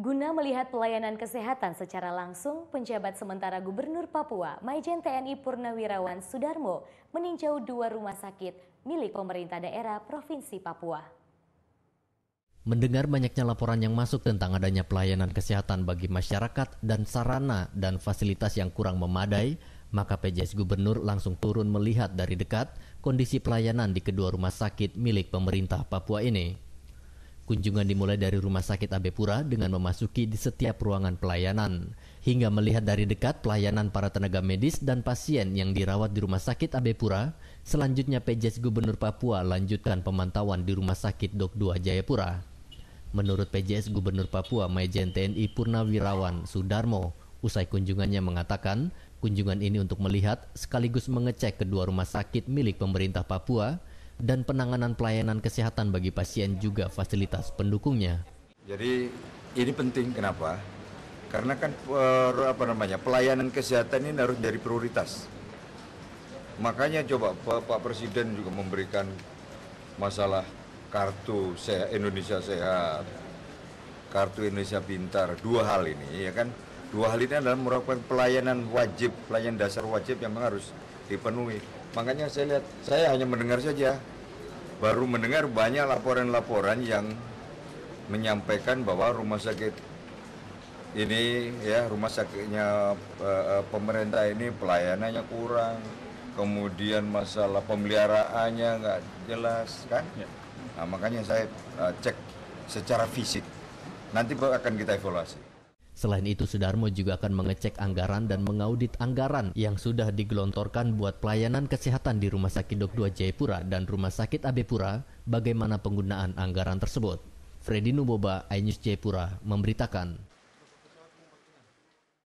Guna melihat pelayanan kesehatan secara langsung, penjabat sementara Gubernur Papua, Maijen TNI Purnawirawan Sudarmo, meninjau dua rumah sakit milik pemerintah daerah Provinsi Papua. Mendengar banyaknya laporan yang masuk tentang adanya pelayanan kesehatan bagi masyarakat dan sarana dan fasilitas yang kurang memadai, maka PJS Gubernur langsung turun melihat dari dekat kondisi pelayanan di kedua rumah sakit milik pemerintah Papua ini. Kunjungan dimulai dari Rumah Sakit AB Pura dengan memasuki di setiap ruangan pelayanan, hingga melihat dari dekat pelayanan para tenaga medis dan pasien yang dirawat di Rumah Sakit AB Pura. Selanjutnya PJS Gubernur Papua lanjutkan pemantauan di Rumah Sakit Dok 2 Jayapura. Menurut PJS Gubernur Papua Mayjen TNI Purnawirawan Sudarmo, usai kunjungannya mengatakan, kunjungan ini untuk melihat sekaligus mengecek kedua rumah sakit milik pemerintah Papua dan penanganan pelayanan kesehatan bagi pasien juga fasilitas pendukungnya. Jadi ini penting kenapa? Karena kan eh, apa namanya pelayanan kesehatan ini harus dari prioritas. Makanya coba Pak Presiden juga memberikan masalah kartu Indonesia Sehat, kartu Indonesia Pintar, dua hal ini ya kan Dua hal ini adalah merupakan pelayanan wajib, pelayanan dasar wajib yang harus dipenuhi. Makanya saya lihat, saya hanya mendengar saja. Baru mendengar banyak laporan-laporan yang menyampaikan bahwa rumah sakit ini ya rumah sakitnya eh, eh, pemerintah ini pelayanannya kurang, kemudian masalah pemeliharaannya nggak jelas kan? Ya. Nah, makanya saya eh, cek secara fisik. Nanti akan kita evaluasi. Selain itu, Sudarmo juga akan mengecek anggaran dan mengaudit anggaran yang sudah digelontorkan buat pelayanan kesehatan di Rumah Sakit Dok 2 Jayapura dan Rumah Sakit Abepura. bagaimana penggunaan anggaran tersebut. Freddy Nuboba, iNews Jayapura, memberitakan.